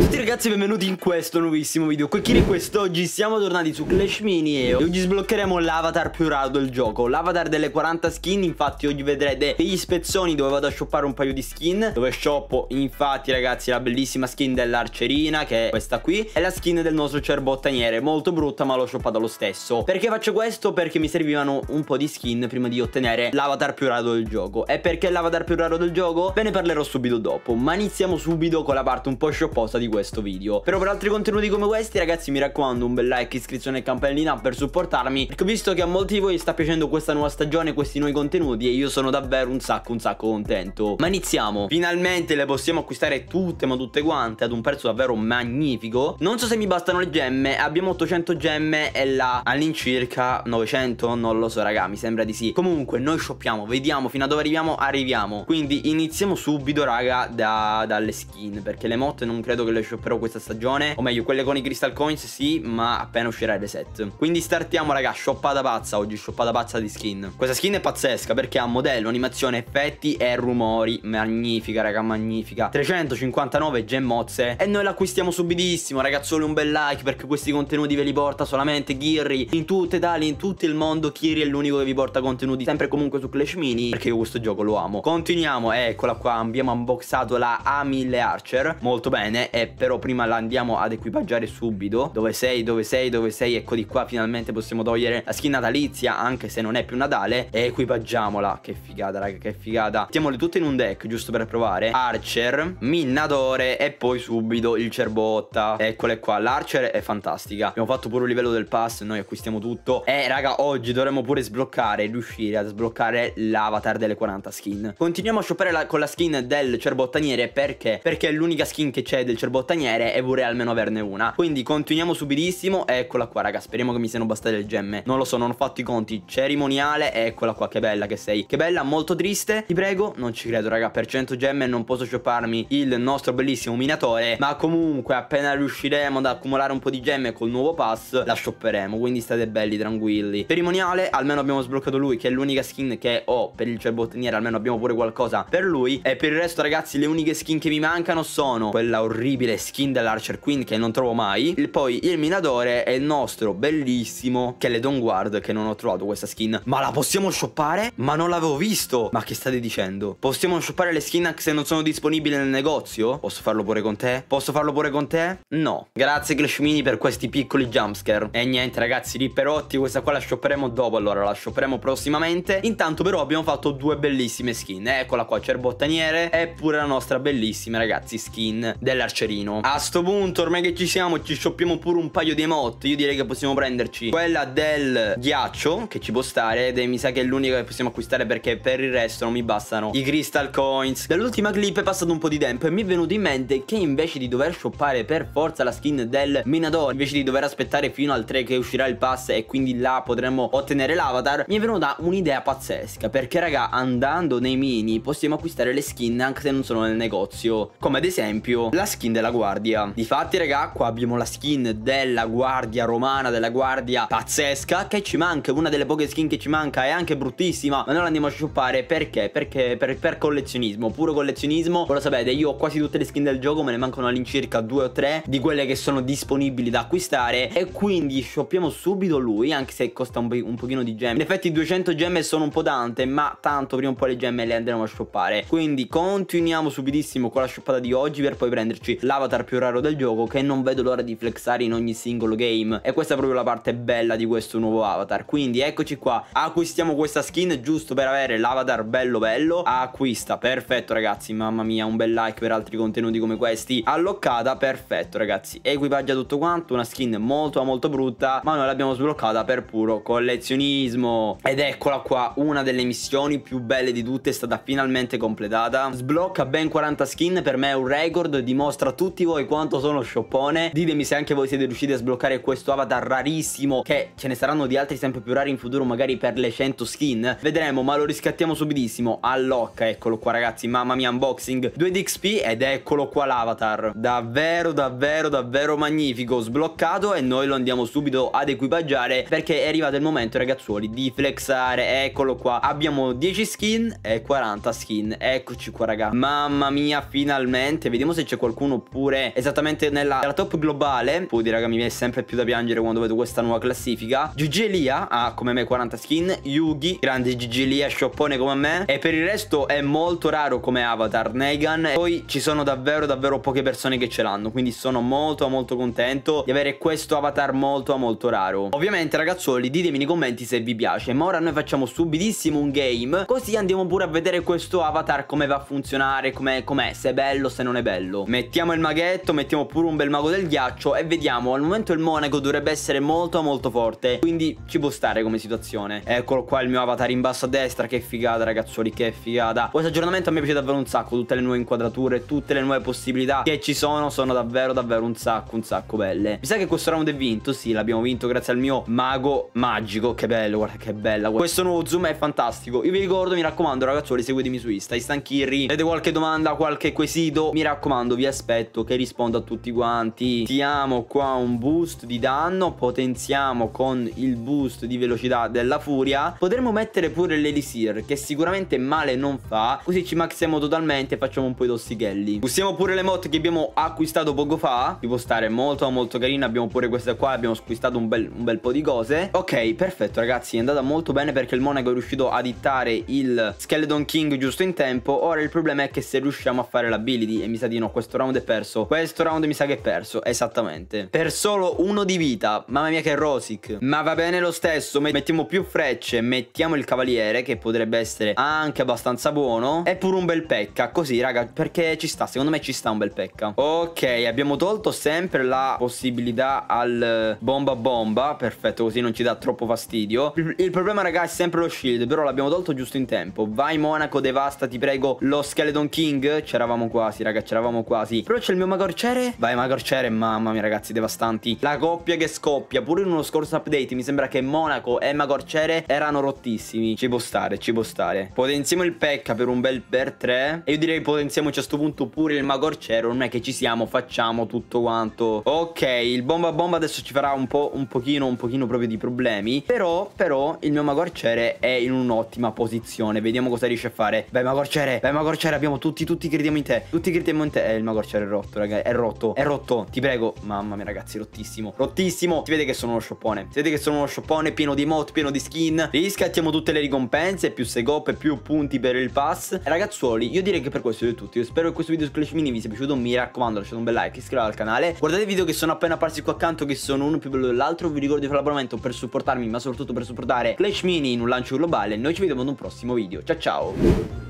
Ciao ragazzi benvenuti in questo nuovissimo video Qui quest'oggi siamo tornati su Clash Mini E oggi sbloccheremo l'avatar più raro del gioco L'avatar delle 40 skin Infatti oggi vedrete degli spezzoni dove vado a shoppare un paio di skin Dove shoppo infatti ragazzi la bellissima skin dell'arcerina Che è questa qui E la skin del nostro cerbottaniere Molto brutta ma l'ho shoppata lo stesso Perché faccio questo? Perché mi servivano un po' di skin Prima di ottenere l'avatar più raro del gioco E perché l'avatar più raro del gioco? Ve ne parlerò subito dopo Ma iniziamo subito con la parte un po' shopposa di questo video Però per altri contenuti come questi ragazzi mi raccomando un bel like, iscrizione e campanellina per supportarmi Perché ho visto che a molti di voi sta piacendo questa nuova stagione, questi nuovi contenuti E io sono davvero un sacco un sacco contento Ma iniziamo Finalmente le possiamo acquistare tutte ma tutte quante ad un prezzo davvero magnifico Non so se mi bastano le gemme, abbiamo 800 gemme e là all'incirca 900 Non lo so raga mi sembra di sì Comunque noi shoppiamo, vediamo fino a dove arriviamo, arriviamo Quindi iniziamo subito raga da, dalle skin perché le motte non credo che le le shopperò questa stagione O meglio quelle con i crystal coins sì ma appena uscirà il reset Quindi startiamo raga shoppata pazza oggi shoppata pazza di skin Questa skin è pazzesca perché ha modello, animazione, effetti e rumori Magnifica raga magnifica 359 gemmozze e noi l'acquistiamo subitissimo ragazzoli un bel like perché questi contenuti ve li porta solamente Ghirri In tutta Italia in tutto il mondo Kiri è l'unico che vi porta contenuti sempre comunque su Clash Mini Perché io questo gioco lo amo Continuiamo eccola qua abbiamo unboxato la A1000 Archer Molto bene e però prima la andiamo ad equipaggiare subito Dove sei, dove sei, dove sei, ecco di qua finalmente possiamo togliere la skin natalizia Anche se non è più Natale E equipaggiamola, che figata raga, che figata Mettiamole tutte in un deck, giusto per provare Archer, Minnatore e poi subito il Cerbotta Eccole qua, l'Archer è fantastica Abbiamo fatto pure un livello del pass, noi acquistiamo tutto E raga, oggi dovremmo pure sbloccare, riuscire a sbloccare l'avatar delle 40 skin Continuiamo a shoppare la, con la skin del Cerbottaniere perché? Perché è l'unica skin che c'è del Cerbottaniere bottaniere e vorrei almeno averne una Quindi continuiamo subitissimo Eccola qua raga speriamo che mi siano bastate le gemme Non lo so non ho fatto i conti Cerimoniale eccola qua che bella che sei Che bella molto triste Ti prego non ci credo raga per 100 gemme non posso shopparmi il nostro bellissimo minatore Ma comunque appena riusciremo ad accumulare un po' di gemme col nuovo pass La shopperemo quindi state belli tranquilli Cerimoniale almeno abbiamo sbloccato lui che è l'unica skin che ho per il cerbottaniere Almeno abbiamo pure qualcosa per lui E per il resto ragazzi le uniche skin che mi mancano sono quella orribile incredibile skin dell'Archer Queen che non trovo mai. E poi il minatore è il nostro bellissimo Keledon Guard che non ho trovato questa skin. Ma la possiamo shoppare? Ma non l'avevo visto! Ma che state dicendo? Possiamo shoppare le skin anche se non sono disponibili nel negozio? Posso farlo pure con te? Posso farlo pure con te? No. Grazie Clash Mini per questi piccoli jumpscare. E niente ragazzi, Ripperotti questa qua la shopperemo dopo allora, la shopperemo prossimamente. Intanto però abbiamo fatto due bellissime skin. Eccola qua, c'è il bottaniere e pure la nostra bellissima ragazzi skin dell'arcerino carino A sto punto ormai che ci siamo ci shoppiamo pure un paio di emote Io direi che possiamo prenderci quella del ghiaccio che ci può stare Ed è mi sa che è l'unica che possiamo acquistare perché per il resto non mi bastano i crystal coins Dall'ultima clip è passato un po' di tempo e mi è venuto in mente che invece di dover shoppare per forza la skin del Menador Invece di dover aspettare fino al 3 che uscirà il pass e quindi là potremmo ottenere l'avatar Mi è venuta un'idea pazzesca perché raga andando nei mini possiamo acquistare le skin anche se non sono nel negozio Come ad esempio la skin della della guardia. Difatti, raga, qua abbiamo la skin della guardia romana, della guardia pazzesca, che ci manca, una delle poche skin che ci manca, è anche bruttissima, ma noi andiamo a shoppare perché? Perché per, per collezionismo, puro collezionismo, voi lo sapete, io ho quasi tutte le skin del gioco, me ne mancano all'incirca due o tre di quelle che sono disponibili da acquistare e quindi shoppiamo subito lui, anche se costa un, po un pochino di gemme. In effetti 200 gemme sono un po' tante, ma tanto prima o poi le gemme le andremo a shoppare. Quindi continuiamo subitissimo con la shoppata di oggi per poi prenderci l'avatar più raro del gioco che non vedo l'ora di flexare in ogni singolo game e questa è proprio la parte bella di questo nuovo avatar quindi eccoci qua acquistiamo questa skin giusto per avere l'avatar bello bello acquista perfetto ragazzi mamma mia un bel like per altri contenuti come questi alloccata perfetto ragazzi equipaggia tutto quanto una skin molto molto brutta ma noi l'abbiamo sbloccata per puro collezionismo ed eccola qua una delle missioni più belle di tutte è stata finalmente completata sblocca ben 40 skin per me è un record dimostra tutti voi quanto sono scioppone Ditemi se anche voi siete riusciti a sbloccare questo avatar rarissimo Che ce ne saranno di altri sempre più rari in futuro magari per le 100 skin Vedremo ma lo riscattiamo subitissimo Allocca eccolo qua ragazzi mamma mia unboxing 2 di XP ed eccolo qua l'avatar Davvero davvero davvero magnifico Sbloccato e noi lo andiamo subito ad equipaggiare Perché è arrivato il momento ragazzuoli di flexare Eccolo qua abbiamo 10 skin e 40 skin Eccoci qua raga Mamma mia finalmente Vediamo se c'è qualcuno oppure esattamente nella, nella top globale Pudi raga mi viene sempre più da piangere quando vedo questa nuova classifica Gigi Elia ha come me 40 skin Yugi grande Gigi Elia scioppone come me e per il resto è molto raro come avatar Negan e poi ci sono davvero davvero poche persone che ce l'hanno quindi sono molto molto contento di avere questo avatar molto molto raro ovviamente ragazzuoli ditemi nei commenti se vi piace ma ora noi facciamo subitissimo un game così andiamo pure a vedere questo avatar come va a funzionare com'è se è bello se non è bello mettiamo il bel maghetto, mettiamo pure un bel mago del ghiaccio e vediamo. Al momento il Monaco dovrebbe essere molto molto forte, quindi ci può stare come situazione. Eccolo qua il mio avatar in basso a destra, che figata ragazzuoli, che figata. Questo aggiornamento a me piace davvero un sacco, tutte le nuove inquadrature, tutte le nuove possibilità che ci sono, sono davvero davvero un sacco, un sacco belle. Mi sa che questo round è vinto, sì, l'abbiamo vinto grazie al mio mago magico, che bello, guarda che bella. Questo nuovo zoom è fantastico. Io vi ricordo, mi raccomando ragazzuoli, seguitemi su Insta, Istanchirri. Avete qualche domanda, qualche quesito, mi raccomando, vi aspetto perfetto che rispondo a tutti quanti diamo qua un boost di danno potenziamo con il boost di velocità della furia potremmo mettere pure l'elisir che sicuramente male non fa così ci maxiamo totalmente e facciamo un po' i tossichelli usiamo pure le mod che abbiamo acquistato poco fa che può stare molto molto carina abbiamo pure questa qua abbiamo acquistato un bel, un bel po' di cose ok perfetto ragazzi è andata molto bene perché il monaco è riuscito a dittare il skeleton king giusto in tempo ora il problema è che se riusciamo a fare l'ability e mi sa di no questo round è perso perso. Questo round mi sa che è perso, esattamente. Per solo uno di vita. Mamma mia che Rosic. Ma va bene lo stesso, mettiamo più frecce, mettiamo il cavaliere che potrebbe essere anche abbastanza buono. E pure un bel pecca, così raga, perché ci sta, secondo me ci sta un bel pecca. Ok, abbiamo tolto sempre la possibilità al bomba bomba, perfetto, così non ci dà troppo fastidio. Il problema raga è sempre lo shield, però l'abbiamo tolto giusto in tempo. Vai Monaco, devasta, ti prego, lo Skeleton King. C'eravamo quasi raga, c'eravamo quasi. Però c'è il mio Magorcere? Vai Magorcere, mamma mia ragazzi, devastanti. La coppia che scoppia, pure in uno scorso update mi sembra che Monaco e Magorcere erano rottissimi. Ci può stare, ci può stare. Potenziamo il Pecca per un bel per 3. E io direi potenziamoci a questo punto pure il Magorcero. Non è che ci siamo, facciamo tutto quanto. Ok, il Bomba Bomba adesso ci farà un po', un pochino, un pochino proprio di problemi. Però, però, il mio Magorcere è in un'ottima posizione. Vediamo cosa riesce a fare. Vai Magorcere, vai Magorcere, abbiamo tutti, tutti crediamo in te. Tutti crediamo in te. Eh, il Magorcere è rotto rotto, raga. È rotto. È rotto. Ti prego. Mamma mia, ragazzi, rottissimo. Rottissimo. Si vede che sono uno shoppone. Si vede che sono uno shoppone pieno di mod, pieno di skin. Riscattiamo tutte le ricompense. Più segop, più punti per il pass. ragazzuoli, io direi che per questo è tutto. Io spero che questo video su Clash Mini vi sia piaciuto. Mi raccomando, lasciate un bel like, iscrivetevi al canale. Guardate i video che sono appena apparsi qua accanto, che sono uno più bello dell'altro. Vi ricordo di fare l'abbonamento per supportarmi, ma soprattutto per supportare Clash Mini in un lancio globale. Noi ci vediamo ad un prossimo video. Ciao ciao!